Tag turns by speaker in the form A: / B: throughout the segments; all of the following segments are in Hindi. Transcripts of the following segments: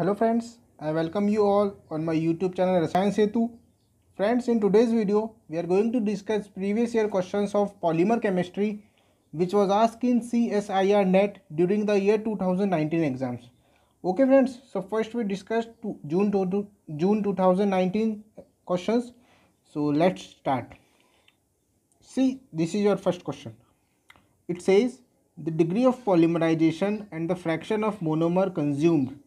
A: Hello friends, I welcome you all on my YouTube channel Science Hetu. Friends, in today's video, we are going to discuss previous year questions of polymer chemistry which was asked in CSIR NET during the year 2019 exams. Okay friends, so first we discussed June, to, June 2019 questions. So let's start. See, this is your first question. It says, the degree of polymerization and the fraction of monomer consumed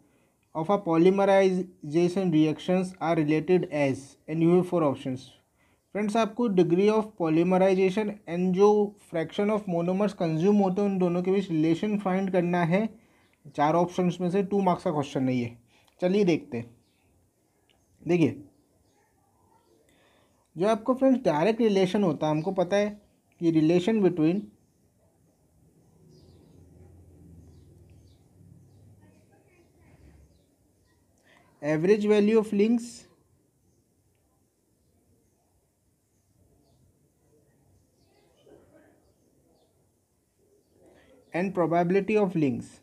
A: of a polymerization reactions are related as and you have four options friends आपको डिग्री ऑफ पॉलीमराइजेशन एंड जो फ्रैक्शन ऑफ मोनोमर्स कंज्यूम होते हैं उन दोनों के बीच रिलेशन फाइंड करना है चार ऑप्शंस में से टू मार्क्स का क्वेश्चन नहीं है चलिए देखते हैं देखिए जो आपको फ्रेंड्स डायरेक्ट रिलेशन होता है हमको पता है कि relation between average value of links and probability of links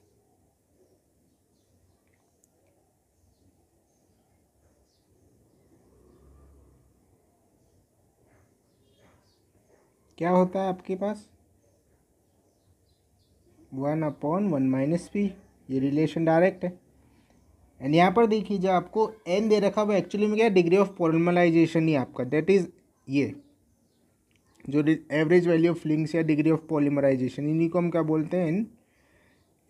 A: क्या होता है आपके पास one upon one minus p ये रिलेशन डायरेक्ट है एंड यहाँ पर देख लीजिए आपको एन दे रखा हुआ एक्चुअली में क्या डिग्री ऑफ पॉलिमलाइजेशन ही आपका दैट इज़ ये जो एवरेज वैल्यू ऑफ लिंक्स या डिग्री ऑफ पॉलिमराइजेशन इन्हीं को हम क्या बोलते हैं n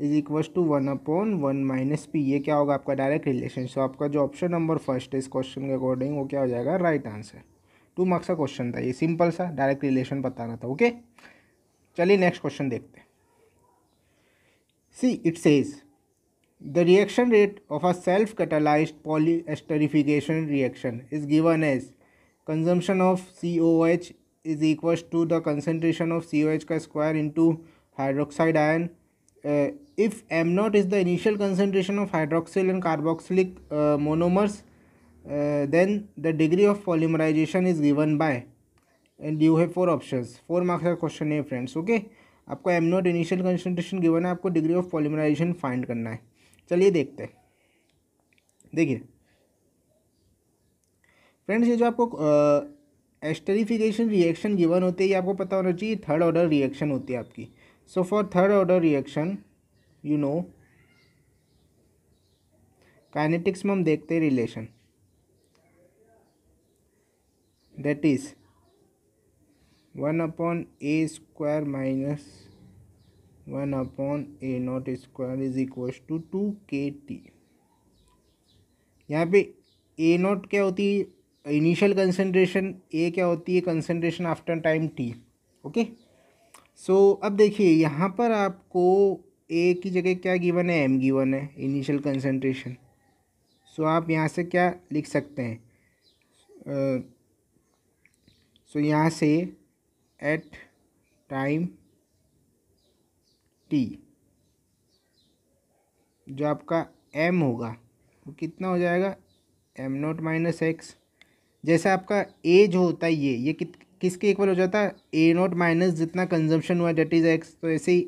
A: is equal to one upon one minus p ये क्या होगा आपका डायरेक्ट रिलेशन सो आपका जो ऑप्शन नंबर फर्स्ट है इस क्वेश्चन के अकॉर्डिंग वो क्या हो जाएगा राइट आंसर टू मार्क्स का क्वेश्चन था ये सिंपल सा डायरेक्ट रिलेशन बताना था ओके चलिए नेक्स्ट क्वेश्चन देखते हैं see it says The reaction rate of a self-catalyzed polyesterification reaction is given as consumption of COH is equals to the concentration of COH ka square into hydroxide ion. Uh, if M 0 is the initial concentration of hydroxyl and carboxylic uh, monomers, uh, then the degree of polymerization is given by and you have four options. Four marks का question है friends, okay? आपको M naught initial concentration given है आपको डिग्री ऑफ पॉलीमराइजेशन फाइंड करना है चलिए देखते हैं देखिए फ्रेंड्स ये जो आपको एस्टरीफिकेशन रिएक्शन गिवन होते हैं ये आपको पता होना चाहिए थर्ड ऑर्डर रिएक्शन होती है आपकी so for third order reaction you know kinetics में हम देखते हैं relation that is one upon a square minus one upon a naught square is equal to two k t यहाँ पे ए नॉट क्या होती है इनिशियल कंसनट्रेशन ए क्या होती है concentration after time t okay so अब देखिए यहाँ पर आपको ए की जगह क्या गिवन है एम गिवन है इनिशियल कंसनट्रेशन सो आप यहाँ से क्या लिख सकते हैं सो uh, so यहाँ से एट टाइम टी जो आपका एम होगा वो कितना हो जाएगा एम नोट माइनस एक्स जैसा आपका ए जो होता है ये ये कित किसके इक्वल हो जाता है ए नॉट माइनस जितना कंजम्पशन हुआ डेट इज़ एक्स तो ऐसे ही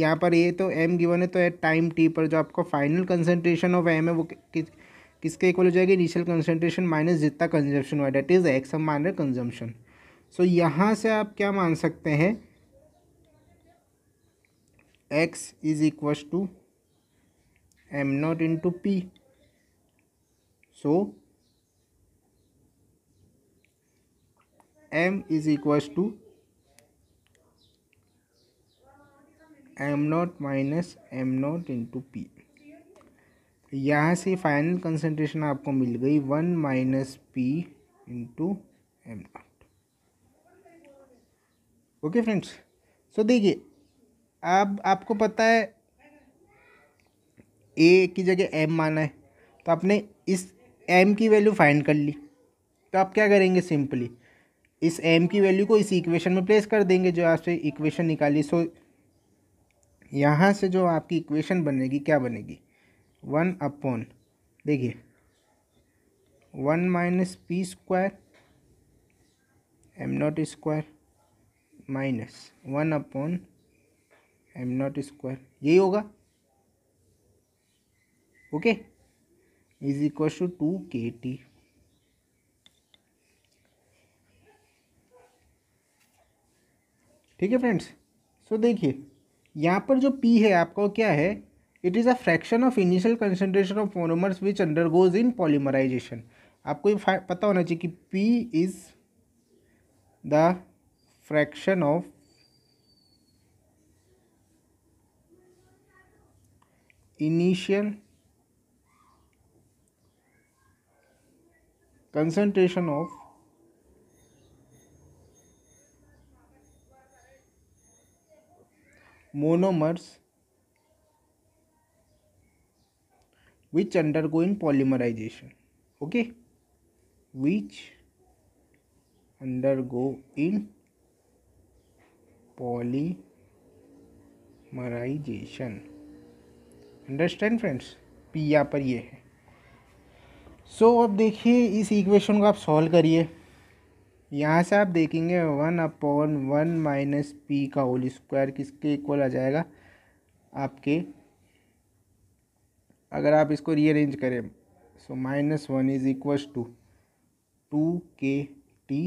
A: यहाँ पर ए तो एम गिवन है तो एट टाइम टी पर जो आपका फाइनल कंसनट्रेशन ऑफ एम है वो कि, कि, किसके इक्वल हो जाएगी इनिशियल कंसनट्रेशन माइनस जितना कंजम्पशन हुआ डेट इज़ एक्स हम मान रहे कंजम्पशन सो यहाँ से आप क्या मान सकते हैं x is equals to m naught into p so m is equals to m naught minus m naught into p यहाँ से फाइनल कंसेंट्रेशन आपको मिल गई one minus p into m naught okay friends so देखिए अब आपको पता है ए की जगह एम माना है तो आपने इस एम की वैल्यू फाइंड कर ली तो आप क्या करेंगे सिंपली इस एम की वैल्यू को इस इक्वेशन में प्लेस कर देंगे जो आपसे इक्वेशन निकाली सो यहाँ से जो आपकी इक्वेशन बनेगी क्या बनेगी वन अपॉन देखिए one minus p square m naught square minus one upon m naught square यही होगा okay is equal to two k t ठीक है फ्रेंड्स सो देखिए यहाँ पर जो पी है आपका क्या है it is a fraction of initial concentration of monomers which undergoes in polymerization आपको ये पता होना चाहिए कि p is the fraction of initial concentration of monomers which undergoing polymerization okay which undergo in polymerization understand friends p यहाँ पर ये है सो so, अब देखिए इस इक्वेशन को आप सॉल्व करिए यहाँ से आप देखेंगे one upon one minus p का होल स्क्वायर किसके इक्वल आ जाएगा आपके अगर आप इसको रीअरेंज करें so minus one is equal to two k t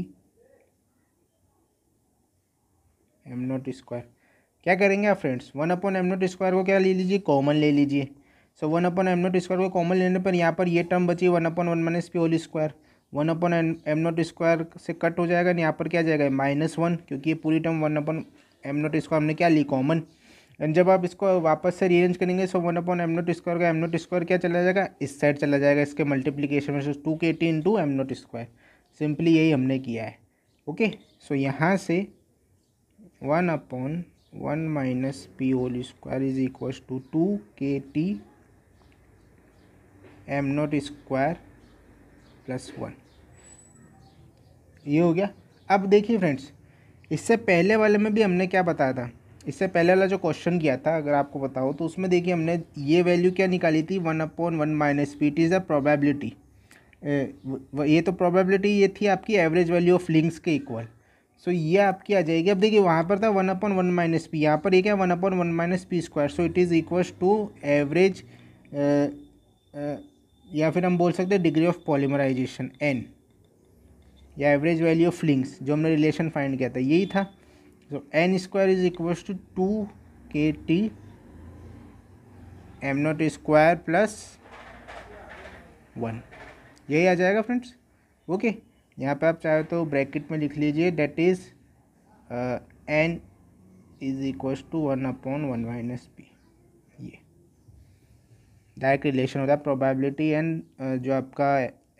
A: m naught square क्या करेंगे आप friends one upon m naught square को क्या ले लीजिए कॉमन ले लीजिए so one upon m naught square को कॉमन लेने पर यहाँ पर ये टर्म बची one upon one minus p whole square one upon m naught square से कट हो जाएगा यहाँ पर क्या जाएगा माइनस वन क्योंकि ये पूरी term one upon m naught square हमने क्या ली कॉमन एंड जब आप इसको वापस से रीअरेंज करेंगे so one upon m naught square का एम नोट स्क्वायर क्या चला जाएगा इस साइड चला जाएगा इसके मल्टीप्लीकेशन में two k t into m naught square simply यही हमने किया है ओके सो यहाँ से one upon one minus p whole square is equal to two k t m naught square plus one ये हो गया अब देखिए फ्रेंड्स इससे पहले वाले में भी हमने क्या बताया था इससे पहले वाला जो क्वेश्चन किया था अगर आपको बताओ तो उसमें देखिए हमने ये वैल्यू क्या निकाली थी one upon one minus p it is the probability ये तो प्रोबेबिलिटी ये थी आपकी एवरेज वैल्यू ऑफ लिंक्स के इक्वल सो so, ये आपकी आ जाएगी अब देखिए वहाँ पर था one upon one minus p यहाँ पर एक है one upon one minus p square so it is equals to average या फिर हम बोल सकते हैं डिग्री ऑफ पॉलीमराइजेशन एन या एवरेज वैल्यू ऑफ लिंक्स जो हमने रिलेशन फाइंड किया था यही था so n square is equals to two k t m naught square plus one यही आ जाएगा फ्रेंड्स ओके okay. यहाँ पे आप चाहे तो ब्रैकेट में लिख लीजिए that is n is equals to one upon one minus p ये डायरेक्ट रिलेशन होता है प्रोबेबिलिटी एंड uh, जो आपका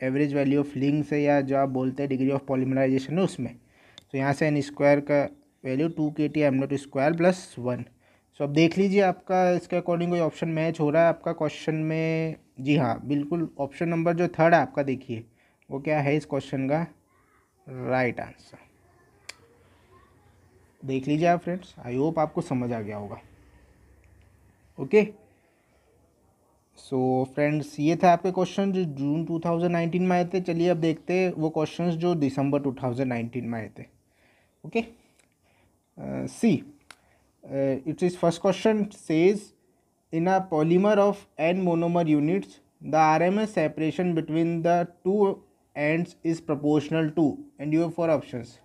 A: एवरेज वैल्यू ऑफ लिंक्स है या जो आप बोलते हैं डिग्री ऑफ पॉलिमराइजेशन है उसमें तो यहाँ से एन स्क्वायर का value two k t m naught square plus one so अब देख लीजिए आपका इसके अकॉर्डिंग कोई ऑप्शन मैच हो रहा है आपका क्वेश्चन में जी हाँ बिल्कुल ऑप्शन नंबर जो थर्ड है आपका देखिए वो क्या है इस क्वेश्चन का राइट आंसर देख लीजिए आप फ्रेंड्स आई होप आपको समझ आ गया होगा ओके सो फ्रेंड्स ये थे आपके क्वेश्चन जो जून 2019 में आए थे चलिए अब देखते हैं वो क्वेश्चंस जो दिसंबर 2019 में आए थे okay see it's is first question says in a polymer of n monomer units the RMS separation between the two ends is proportional to and you have four options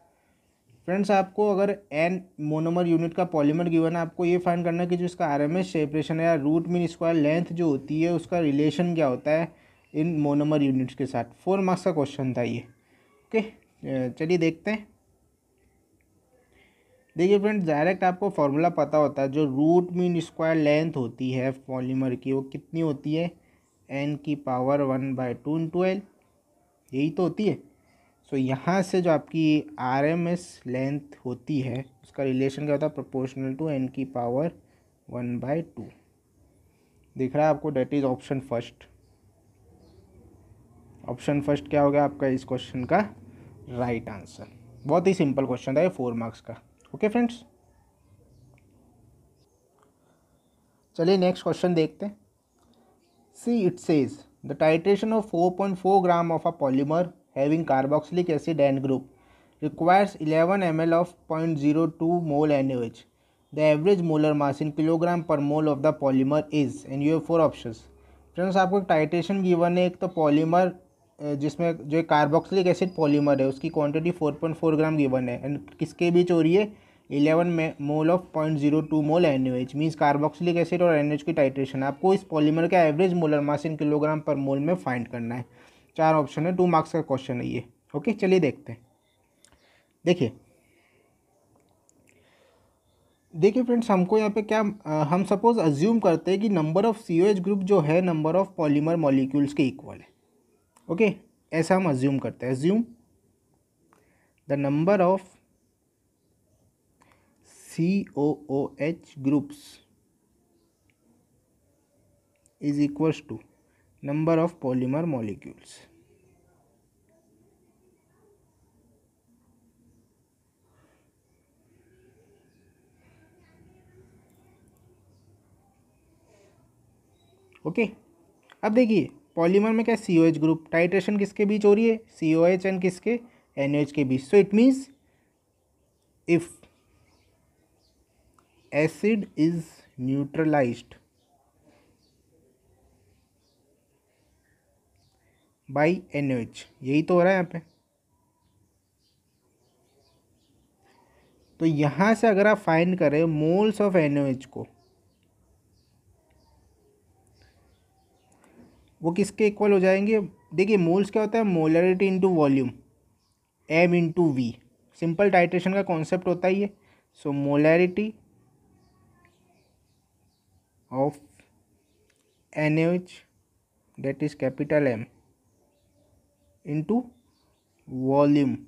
A: friends आपको अगर एन मोनोमर यूनिट का पॉलीमर गिवन है आपको ये फाइन करना है कि जो इसका आर एम एस सेपरेशन है या रूट मीन स्क्वायर लेंथ जो होती है उसका रिलेशन क्या होता है इन मोनोमर यूनिट्स के साथ फोर मार्क्स का क्वेश्चन था ये ओके चलिए देखते हैं देखिए फ्रेंड्स डायरेक्ट आपको फॉर्मूला पता होता है जो रूट मीन स्क्वायर लेंथ होती है पॉलीमर की वो कितनी होती है एन की power one by two into l यही तो होती है सो so, यहाँ से जो आपकी आर एम एस लेंथ होती है उसका रिलेशन क्या होता है प्रोपोर्शनल टू एन की पावर वन बाई टू दिख रहा है आपको that is option first option first क्या हो गया आपका इस क्वेश्चन का राइट right आंसर बहुत ही सिंपल क्वेश्चन था ये फोर मार्क्स का ओके फ्रेंड्स चलिए नेक्स्ट क्वेश्चन देखते हैं see it says The titration of 4.4 gram of a polymer having carboxylic acid end group requires 11 ml of 0.02 mole NaOH. The average molar mass in kilogram per mole of the polymer is and you have four options. Friends आपको एक टाइटेशन गिवन है एक तो पॉलीमर जिसमें जो कार्बोक्सिलिक एसिड पॉलीमर है उसकी क्वांटिटी 4.4 ग्राम गिवन है एंड किसके बीच हो रही है इलेवन में mole of point zero two mole N H means carboxylic acid और एन की टाइट्रेशन आपको इस पॉलीमर का average molar mass in kilogram per mole में फाइंड करना है चार ऑप्शन है टू मार्क्स का क्वेश्चन है ये ओके चलिए देखते हैं देखिए देखिए फ्रेंड्स हमको यहाँ पे क्या आ, हम सपोज अज्यूम करते हैं कि नंबर ऑफ सी ग्रुप जो है नंबर ऑफ पॉलीमर मॉलिक्यूल्स के इक्वल है ओके ऐसा हम अज्यूम करते हैं assume the number of H groups is equals to number of polymer molecules okay अब देखिए पॉलीमर में क्या C O H group titration किसके बीच हो रही है सी ओ एच एंड किसके एन ओ एच के बीच so it means if acid is neutralize by N H यही तो हो रहा है यहाँ पे तो यहाँ से अगर आप फाइंड करें मोल्स ऑफ एन एच को वो किसके इक्वल हो जाएंगे देखिए मोल्स क्या होता है molarity into volume M into V simple titration का कॉन्सेप्ट होता ही है so molarity of NH that is capital M into volume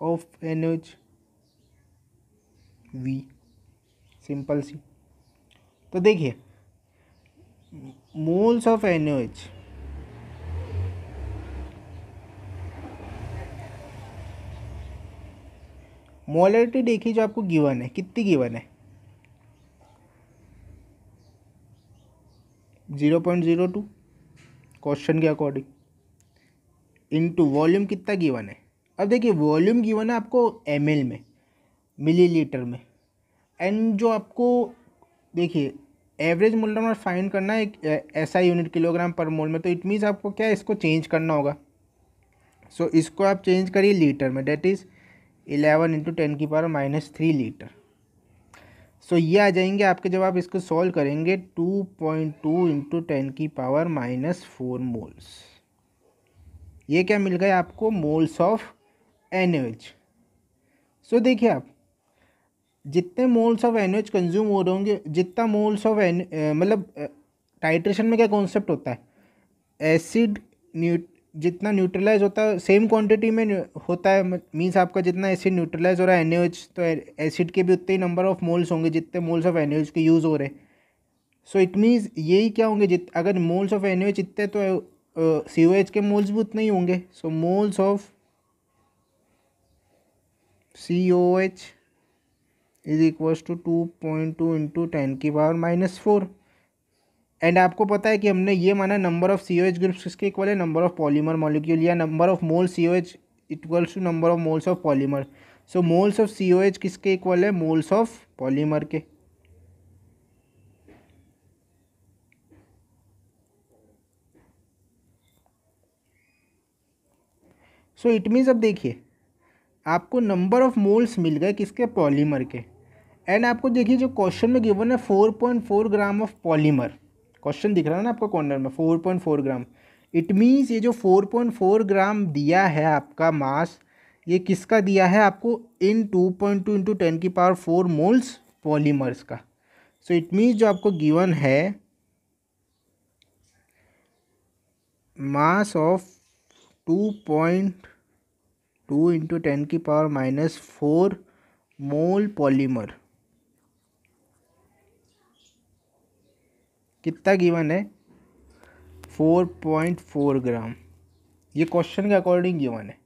A: of NH V simple सी तो देखिए मोल्स ऑफ एच मोलरिटी देखिए जो आपको गिवन है कितनी गिवन है zero point zero two question के अकॉर्डिंग इनटू वॉल्यूम कितना गिवन है अब देखिए वॉल्यूम गिवन है आपको एम में मिलीलीटर में एंड जो आपको देखिए एवरेज मोल नंबर फाइंड करना है एक ऐसा यूनिट किलोग्राम पर मोल में तो इट मीन्स आपको क्या है इसको चेंज करना होगा सो so, इसको आप चेंज करिए लीटर में that is eleven into ten की power minus three litre so ये आ जाएंगे आपके जब आप इसको सॉल्व करेंगे two point two into ten की पावर माइनस फोर मोल्स ये क्या मिल गया आपको moles of N H so देखिए आप जितने moles of N H consume हो रहे होंगे जितना मोल्स ऑफ एन मतलब टाइट्रेशन में क्या कॉन्सेप्ट होता है एसिड न्यूट जितना न्यूट्रलाइज होता है सेम क्वांटिटी में होता है मींस आपका जितना एसिड न्यूट्रलाइज हो रहा है एन तो एसिड के भी उतने ही नंबर ऑफ मोल्स होंगे जितने मोल्स ऑफ एन के यूज़ हो रहे हैं सो इट मींस यही क्या होंगे जित अगर मोल्स ऑफ एन इतने तो सी uh, के मोल्स भी उतने ही होंगे so moles of C O H is equals to two point two into ten की पावर माइनस फोर एंड आपको पता है कि हमने ये माना number of C O H groups किसके इक्वल है नंबर ऑफ पॉलीमर मॉलिक्यूल या number of mole C O H equals to number of moles of polymer so moles of C O H किसके इक्वल है मोल्स ऑफ पॉलीमर के सो इट मीन्स अब देखिए आपको नंबर ऑफ मोल्स मिल गए किसके पॉलीमर के एंड आपको देखिए जो क्वेश्चन में गिवन है four point four gram of polymer question दिख रहा है ना आपको कॉर्नर में four point four gram it means ये जो फोर पॉइंट फोर ग्राम दिया है आपका मास ये किसका दिया है आपको in two point two into ten की पावर फोर मोल्स पॉलीमर्स का सो इट मीन्स जो आपको गिवन है mass of two point two into ten की power minus four mole polymer कितना गिवन है फोर पॉइंट फोर ग्राम ये क्वेश्चन के अकॉर्डिंग गिवन है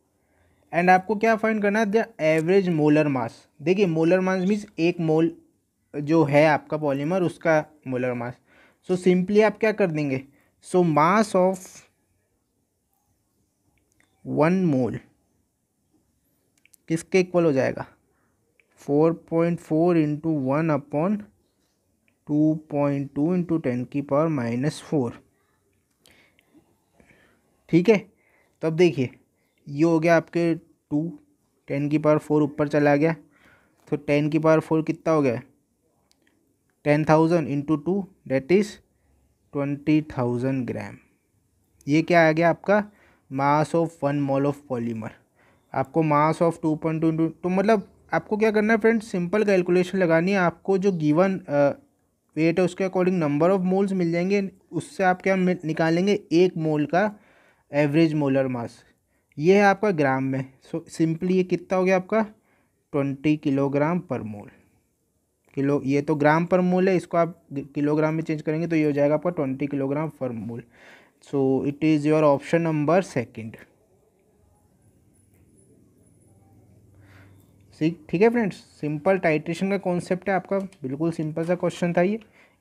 A: एंड आपको क्या फाइंड करना है द एवरेज मोलर मास देखिए मोलर मास मीन्स एक मोल जो है आपका पॉलीमर उसका मोलर मास सो सिंपली आप क्या कर देंगे सो मास ऑफ वन मोल किसके इक्वल हो जाएगा four point four into one upon two point two into ten की पावर माइनस फोर ठीक है तब देखिए ये हो गया आपके टू टेन की पावर फोर ऊपर चला गया तो टेन की पावर फोर कितना हो गया ten thousand into two that is twenty thousand gram ये क्या आ गया आपका mass of one mole of polymer आपको mass of two point two into तो मतलब आपको क्या करना है फ्रेंड्स सिंपल कैलकुलेशन लगानी है आपको जो गिवन वेट है उसके अकॉर्डिंग नंबर ऑफ मोल्स मिल जाएंगे उससे आप क्या निकालेंगे एक मोल का एवरेज मोलर मास ये है आपका ग्राम में सो सिंपली ये कितना हो गया आपका ट्वेंटी किलोग्राम पर मोल किलो ये तो ग्राम पर मोल है इसको आप किलोग्राम में चेंज करेंगे तो ये हो जाएगा आपका twenty kilogram per mole so it is your option number second सीख ठीक है फ्रेंड्स सिंपल टाइट्रेशन का कॉन्सेप्ट है आपका बिल्कुल सिंपल सा क्वेश्चन था ये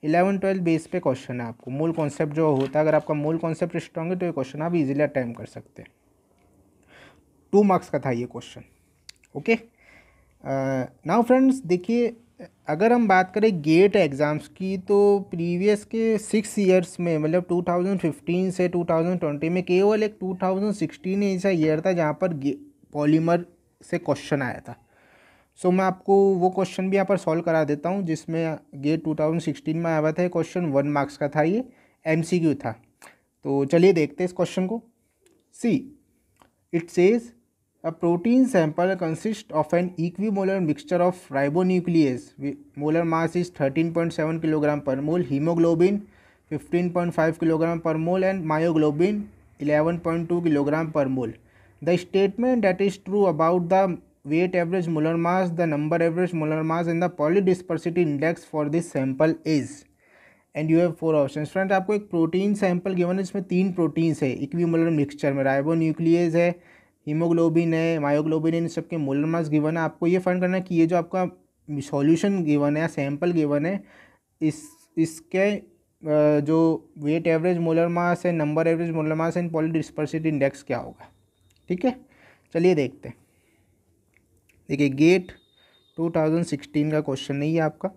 A: इलेवन ट्वेल्व बेस पे क्वेश्चन है आपको मूल कॉन्सेप्ट जो होता है अगर आपका मूल कॉन्सेप्ट स्ट्रॉन्ग है तो ये क्वेश्चन आप इजीली अटैम्प कर सकते हैं टू मार्क्स का था ये क्वेश्चन ओके नाउ फ्रेंड्स देखिए अगर हम बात करें गेट एग्ज़ाम्स की तो प्रीवियस के सिक्स ईयर्स में मतलब 2015 से 2020 में केवल एक 2016 ऐसा ईयर था जहाँ पर पॉलीमर से क्वेश्चन आया था सो मैं आपको वो क्वेश्चन भी यहाँ पर सॉल्व करा देता हूँ जिसमें ये सिक्सटीन में आया हुआ था क्वेश्चन वन मार्क्स का था ये एमसीक्यू था तो चलिए देखते हैं इस क्वेश्चन को see it says a protein sample consist of an equimolar mixture of ribonuclease molar mass is seven kilogram per mole haemoglobin five kilogram per mole and myoglobin two kilogram per mole the statement that is true about the weight average molar mass, the number average molar mass and the polydispersity index for this sample is. And you have four option friend आपको एक प्रोटीन सैंपल गिवन है इसमें तीन प्रोटीन्स है मोलर मिक्सचर में राइबो न्यूक्लियस है हीमोग्लोबिन है मायोग्लोबिन है इन सबके मोलर मास गिवन है आपको ये फाइंड करना है कि ये जो आपका सॉल्यूशन गिवन है या सैंपल गिवन है इस इसके जो वेट एवरेज मोलर मास है number average molar mass and polydispersity index क्या होगा ठीक है चलिए देखते हैं देखिए गेट 2016 का क्वेश्चन नहीं है आपका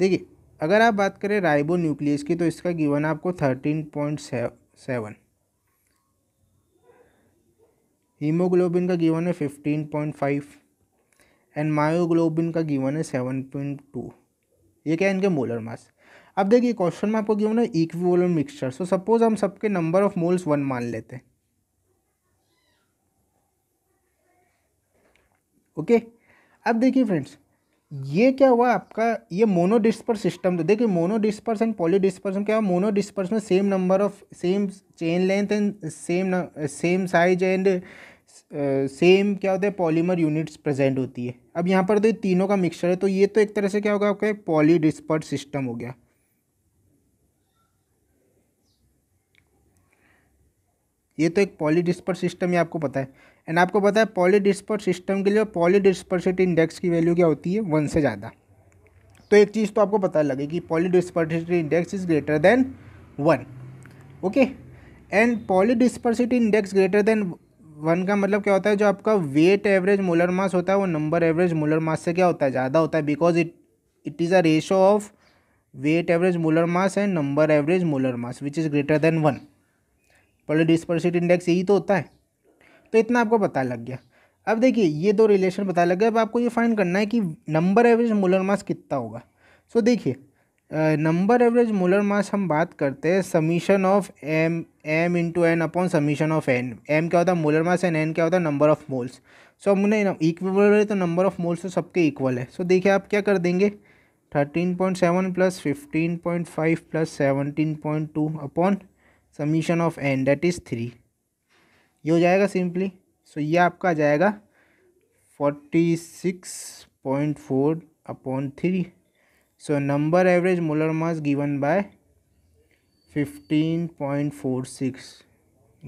A: देखिए अगर आप बात करें राइबो न्यूक्लियस की तो इसका गिवन आपको थर्टीन पॉइंट सेवन हीमोग्लोबिन का गिवन है fifteen point five and myoglobin का गिवन है सेवन पॉइंट टू ये क्या है इनके मोलर मास अब देखिए क्वेश्चन में आपको गिवन है इक्वी मिक्सचर सो सपोज हम सबके नंबर ऑफ मोल्स वन मान लेते हैं ओके अब देखिए फ्रेंड्स ये क्या हुआ आपका ये मोनो डिस्पर्स सिस्टम तो देखिए monodisperse and polydispersion क्या हुआ मोनो डिस्पर्स में same number of same chain length and same same size and same क्या होता है पॉलीमर यूनिट्स प्रेजेंट होती है अब यहाँ पर तो ये तीनों का मिक्सचर है तो ये तो एक तरह से क्या होगा आपका एक पॉली डिस्पर्स सिस्टम हो गया ये तो एक पॉली डिस्पर्स सिस्टम ही आपको पता है एंड आपको पता है पॉलीडिस्पर सिस्टम के लिए पॉलीडिस्पर्सिटी इंडेक्स की वैल्यू क्या होती है वन से ज़्यादा तो एक चीज़ तो आपको पता लगे कि polydispersity index is greater than one okay and polydispersity index greater than one का मतलब क्या होता है जो आपका वेट एवरेज मोलर मास होता है वो नंबर एवरेज मोलर मास से क्या होता है ज़्यादा होता है because it it is a ratio of weight average molar mass and number average molar mass which is greater than one polydispersity index यही तो होता है तो इतना आपको पता लग गया अब देखिए ये दो रिलेशन पता लग गया अब आपको ये फाइंड करना है कि नंबर एवरेज मोलर मास कितना होगा सो so, देखिए नंबर एवरेज मोलर मास हम बात करते हैं summation of M M into N upon summation of N M क्या होता है मोलर मास एंड एन क्या होता है नंबर ऑफ मोल्स सो हमने इक्वल है तो नंबर ऑफ मोल्स तो सबके इक्वल है सो so, देखिए आप क्या कर देंगे thirteen point seven plus fifteen point five plus seventeen point two upon summation of N that is three ये हो जाएगा सिंपली सो ये आपका आ जाएगा forty six point four upon three so number average molar mass given by fifteen point four six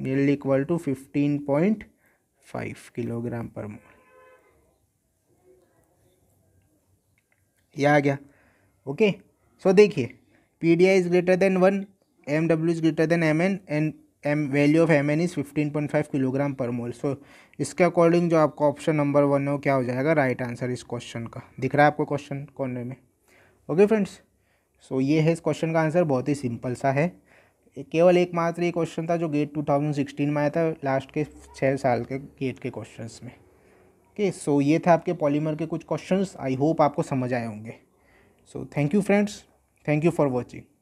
A: nearly equal to fifteen point five kilogram per mole ये आ गया ओके सो देखिए P D I is greater than one M W is greater than M N and M value of M N is fifteen point five kilogram per mole सो इसके अकॉर्डिंग जो आपका ऑप्शन नंबर वन है वो क्या हो जाएगा राइट right आंसर इस क्वेश्चन का दिख रहा है आपको क्वेश्चन कॉर्नर में ओके फ्रेंड्स सो ये है इस क्वेश्चन का आंसर बहुत ही सिंपल सा है केवल एक मात्र ये क्वेश्चन था जो गेट टू थाउजेंड सिक्सटीन में आया था लास्ट के छः साल के गेट के क्वेश्चन में ओके okay, सो so ये था आपके पॉलीमर के कुछ क्वेश्चन आई होप आपको समझ आए होंगे so thank you friends thank you for watching